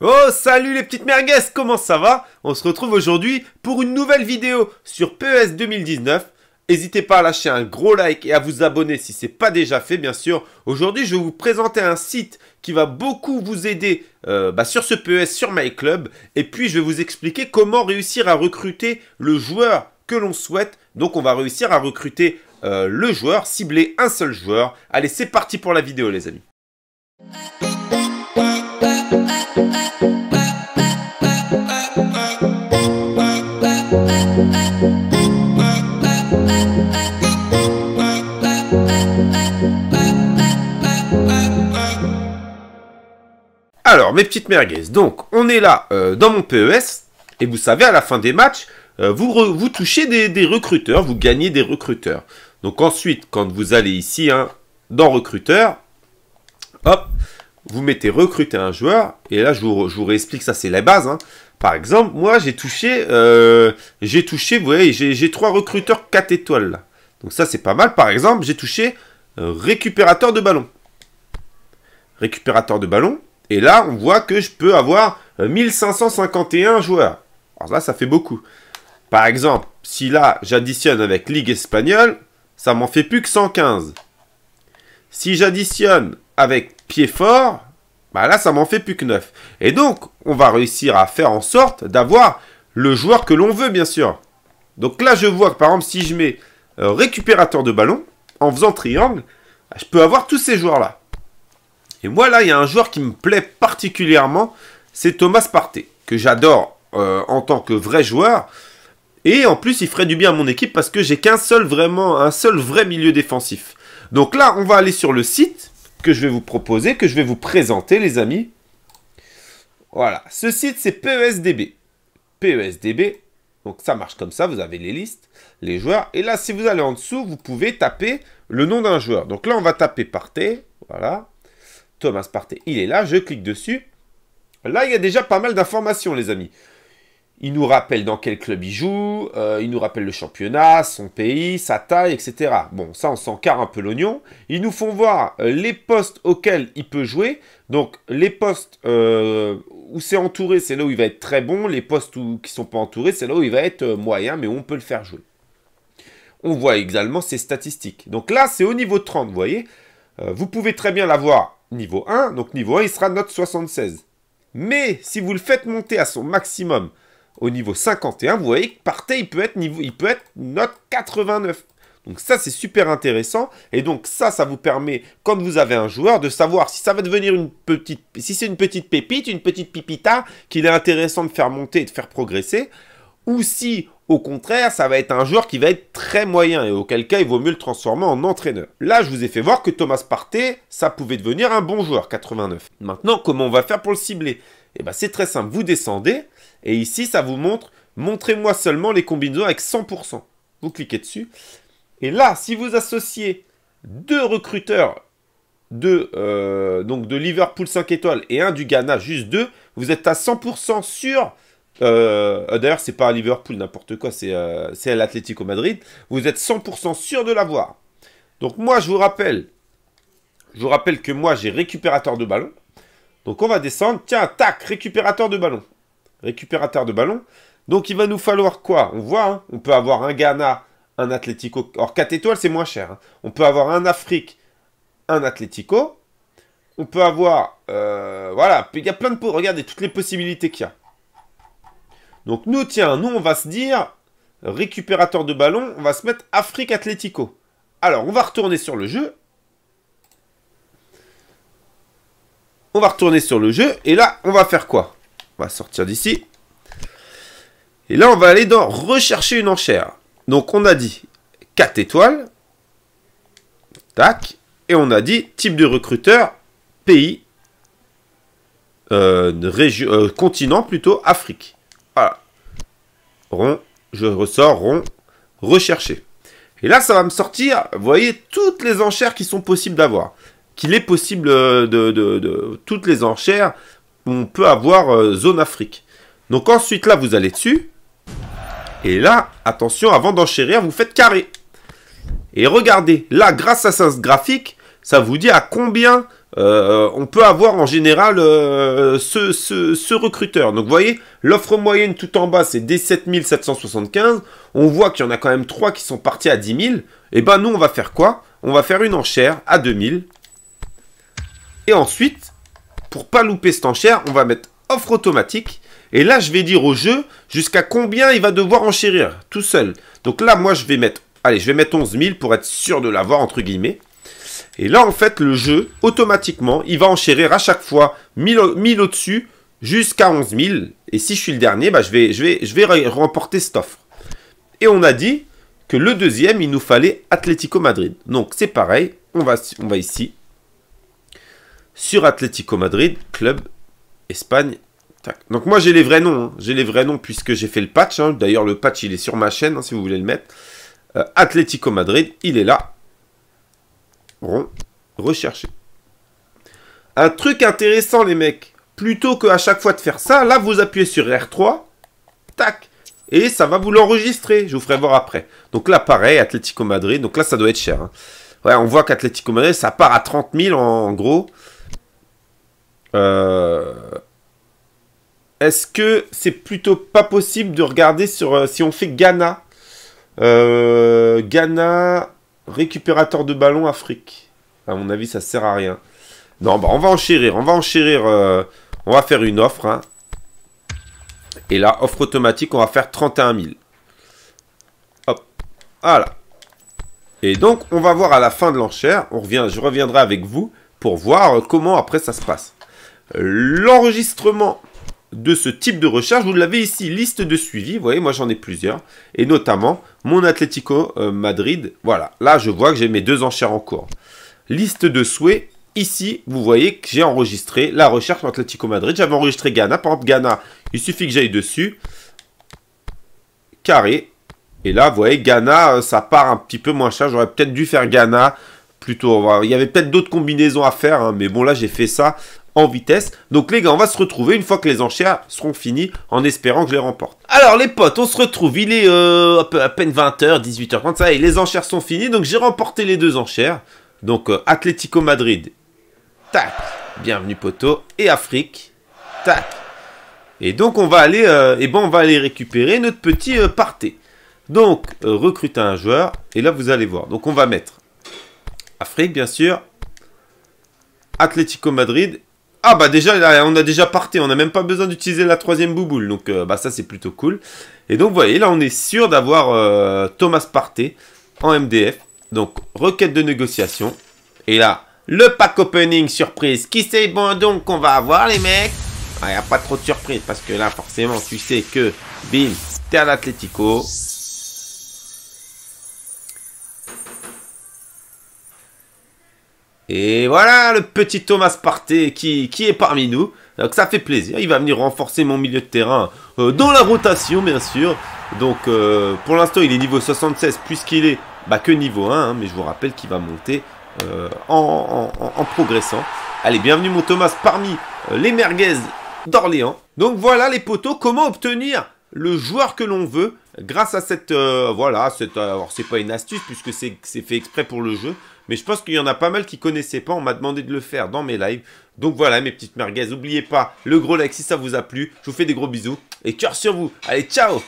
Oh salut les petites merguez, comment ça va On se retrouve aujourd'hui pour une nouvelle vidéo sur PES 2019. N'hésitez pas à lâcher un gros like et à vous abonner si ce n'est pas déjà fait bien sûr. Aujourd'hui je vais vous présenter un site qui va beaucoup vous aider euh, bah, sur ce PES, sur MyClub. Et puis je vais vous expliquer comment réussir à recruter le joueur que l'on souhaite. Donc on va réussir à recruter euh, le joueur, cibler un seul joueur. Allez c'est parti pour la vidéo les amis. Alors, mes petites merguez. Donc, on est là euh, dans mon PES. Et vous savez, à la fin des matchs, euh, vous, vous touchez des, recruteurs, vous gagnez des recruteurs. Donc ensuite, quand vous allez ici, hein, dans recruteurs, hop, vous mettez recruter un joueur. Et là, je vous, je vous réexplique, ça c'est la base. Hein. Par exemple, moi, j'ai touché, euh, j'ai touché, vous voyez, j'ai trois recruteurs 4 étoiles. Là. Donc ça, c'est pas mal. Par exemple, j'ai touché euh, récupérateur de ballon. Récupérateur de ballon. Et là, on voit que je peux avoir 1551 euh, joueurs. Alors là, ça fait beaucoup. Par exemple, si là, j'additionne avec Ligue espagnole, ça m'en fait plus que 115. Si j'additionne avec pied fort, bah là ça m'en fait plus que 9. Et donc on va réussir à faire en sorte d'avoir le joueur que l'on veut bien sûr. Donc là je vois que par exemple si je mets euh, récupérateur de ballon, en faisant triangle, bah, je peux avoir tous ces joueurs là. Et moi là il y a un joueur qui me plaît particulièrement, c'est Thomas Partey, que j'adore euh, en tant que vrai joueur. Et en plus, il ferait du bien à mon équipe parce que j'ai qu'un seul vraiment, un seul vrai milieu défensif. Donc là, on va aller sur le site que je vais vous proposer, que je vais vous présenter, les amis. Voilà, ce site, c'est PESDB. PESDB, donc ça marche comme ça, vous avez les listes, les joueurs. Et là, si vous allez en dessous, vous pouvez taper le nom d'un joueur. Donc là, on va taper Partey, voilà. Thomas Partey, il est là, je clique dessus. Là, il y a déjà pas mal d'informations, les amis. Il nous rappelle dans quel club il joue, euh, il nous rappelle le championnat, son pays, sa taille, etc. Bon, ça, on s'en carre un peu l'oignon. Ils nous font voir euh, les postes auxquels il peut jouer. Donc, les postes euh, où c'est entouré, c'est là où il va être très bon. Les postes où, qui ne sont pas entourés, c'est là où il va être moyen, mais on peut le faire jouer. On voit également ses statistiques. Donc là, c'est au niveau 30, vous voyez. vous pouvez très bien l'avoir niveau 1. Donc, niveau 1, il sera note 76. Mais si vous le faites monter à son maximum, au niveau 51, vous voyez que Partey, il peut être, niveau, il peut être note 89. Donc ça, c'est super intéressant. Et donc ça, ça vous permet, comme vous avez un joueur, de savoir si ça va devenir une petite... Si c'est une petite pépite, une petite pipita, qu'il est intéressant de faire monter et de faire progresser. Ou si, au contraire, ça va être un joueur qui va être très moyen et auquel cas, il vaut mieux le transformer en entraîneur. Là, je vous ai fait voir que Thomas Partey, ça pouvait devenir un bon joueur, 89. Maintenant, comment on va faire pour le cibler eh bien c'est très simple, vous descendez, et ici, ça vous montre « Montrez-moi seulement les combinaisons avec 100%. » Vous cliquez dessus. Et là, si vous associez deux recruteurs de, euh, donc de Liverpool 5 étoiles et un du Ghana, juste deux, vous êtes à 100% sûr, euh, euh, D'ailleurs, c'est pas à Liverpool, n'importe quoi, c'est à euh, l'Atlético Madrid. Vous êtes 100% sûr de l'avoir. Donc moi, je vous rappelle, je vous rappelle que moi, j'ai récupérateur de ballon. Donc on va descendre. Tiens, tac, récupérateur de ballon. Récupérateur de ballon. Donc il va nous falloir quoi On voit, hein. on peut avoir un Ghana, un Atletico. Or 4 étoiles, c'est moins cher. Hein. On peut avoir un Afrique, un Atletico. On peut avoir... Euh, voilà, il y a plein de pots. Regardez toutes les possibilités qu'il y a. Donc nous, tiens, nous, on va se dire... Récupérateur de ballon, on va se mettre Afrique Atletico. Alors, on va retourner sur le jeu On va retourner sur le jeu. Et là, on va faire quoi On va sortir d'ici. Et là, on va aller dans rechercher une enchère. Donc, on a dit 4 étoiles. Tac. Et on a dit type de recruteur, pays, euh, région, euh, continent plutôt, Afrique. Voilà. Rond, je ressors rond, rechercher. Et là, ça va me sortir, vous voyez, toutes les enchères qui sont possibles d'avoir qu'il est possible euh, de, toutes les enchères, on peut avoir euh, zone Afrique. Donc ensuite là, vous allez dessus. Et là, attention, avant d'enchérir, vous faites carré. Et regardez, là, grâce à ce graphique, ça vous dit à combien euh, on peut avoir en général ce, recruteur. Donc vous voyez, l'offre moyenne tout en bas, c'est 17 775. On voit qu'il y en a quand même 3 qui sont partis à 10 000. Et ben nous, on va faire quoi On va faire une enchère à 2000 et ensuite, pour pas louper cette enchère, on va mettre offre automatique. Et là, je vais dire au jeu jusqu'à combien il va devoir enchérir tout seul. Donc là, moi, je vais mettre, allez, je vais mettre 11 000 pour être sûr de l'avoir, entre guillemets. Et là, en fait, le jeu, automatiquement, il va enchérir à chaque fois 1000, au-dessus jusqu'à 11 000. Et si je suis le dernier, bah, je, vais, je, vais, je vais remporter cette offre. Et on a dit que le deuxième, il nous fallait Atlético Madrid. Donc, c'est pareil, on va, on va ici, sur Atlético Madrid, club Espagne. Donc moi j'ai les vrais noms, hein. j'ai les vrais noms puisque j'ai fait le patch. Hein. D'ailleurs le patch il est sur ma chaîne hein, si vous voulez le mettre. Atletico euh, Atlético Madrid, il est là. Bon, recherché. Un truc intéressant les mecs, plutôt que à chaque fois de faire ça, là vous appuyez sur R3, tac, et ça va vous l'enregistrer. Je vous ferai voir après. Donc là pareil, Atlético Madrid, donc là ça doit être cher. Ouais, on voit qu'Atlético Madrid ça part à 30 000 en gros. Euh, est-ce que c'est plutôt pas possible de regarder sur euh, si on fait Ghana euh, Ghana récupérateur de ballon Afrique. À mon avis, ça sert à rien. Non, bah on va enchérir, on va enchérir, on va faire une offre. Hein. Et là, offre automatique, on va faire 31 000. Hop, voilà. Et donc, on va voir à la fin de l'enchère, je reviendrai avec vous pour voir comment après ça se passe. L'enregistrement de ce type de recherche, vous l'avez ici, liste de suivi, vous voyez, moi j'en ai plusieurs, et notamment mon Atlético euh, Madrid, voilà, là je vois que j'ai mes deux enchères en cours. Liste de souhaits, ici, vous voyez que j'ai enregistré la recherche pour Atlético Madrid. J'avais enregistré Ghana. Par exemple, Ghana, il suffit que j'aille dessus. Carré. Et là, vous voyez, Ghana, euh, ça part un petit peu moins cher. J'aurais peut-être dû faire Ghana plutôt. Il y avait peut-être d'autres combinaisons à faire, hein, mais bon là j'ai fait ça en vitesse. Donc les gars, on va se retrouver une fois que les enchères seront finies, en espérant que je les remporte. Alors les potes, on se retrouve, il est euh, à peine 20h, 18h30, ça Et les enchères sont finies, donc j'ai remporté les deux enchères. Donc Atletico euh, Atlético Madrid, tac, bienvenue poteau, et Afrique, tac. Et donc on va aller, et euh, eh bon, on va aller récupérer notre petit parté. Donc recruter un joueur, et là vous allez voir. Donc on va mettre Afrique, bien sûr. Atlético Madrid. Ah bah déjà, on a déjà parté, on n'a même pas besoin d'utiliser la troisième bouboule, donc euh, bah ça c'est plutôt cool. Et donc vous voyez, là on est sûr d'avoir euh, Thomas Partey en MDF. Donc requête de négociation. Et là, le pack opening surprise. Qui c'est bon donc qu'on va avoir les mecs Il ah, n'y a pas trop de surprise parce que là forcément tu sais que, bim, t'es à l'Atlético. Et voilà le petit Thomas Partey qui, est parmi nous. Donc ça fait plaisir. Il va venir renforcer mon milieu de terrain euh, dans la rotation, bien sûr. Donc euh, pour l'instant, il est niveau 76 puisqu'il est bah, que niveau 1. Hein, mais je vous rappelle qu'il va monter euh, en, progressant. Allez, bienvenue mon Thomas parmi les merguez d'Orléans. Donc voilà les poteaux, comment obtenir le joueur que l'on veut grâce à cette... voilà, alors c'est pas une astuce puisque c'est fait exprès pour le jeu. Mais je pense qu'il y en a pas mal qui connaissaient pas. On m'a demandé de le faire dans mes lives. Donc voilà, mes petites merguez. N'oubliez pas le gros like si ça vous a plu. Je vous fais des gros bisous et cœur sur vous. Allez, ciao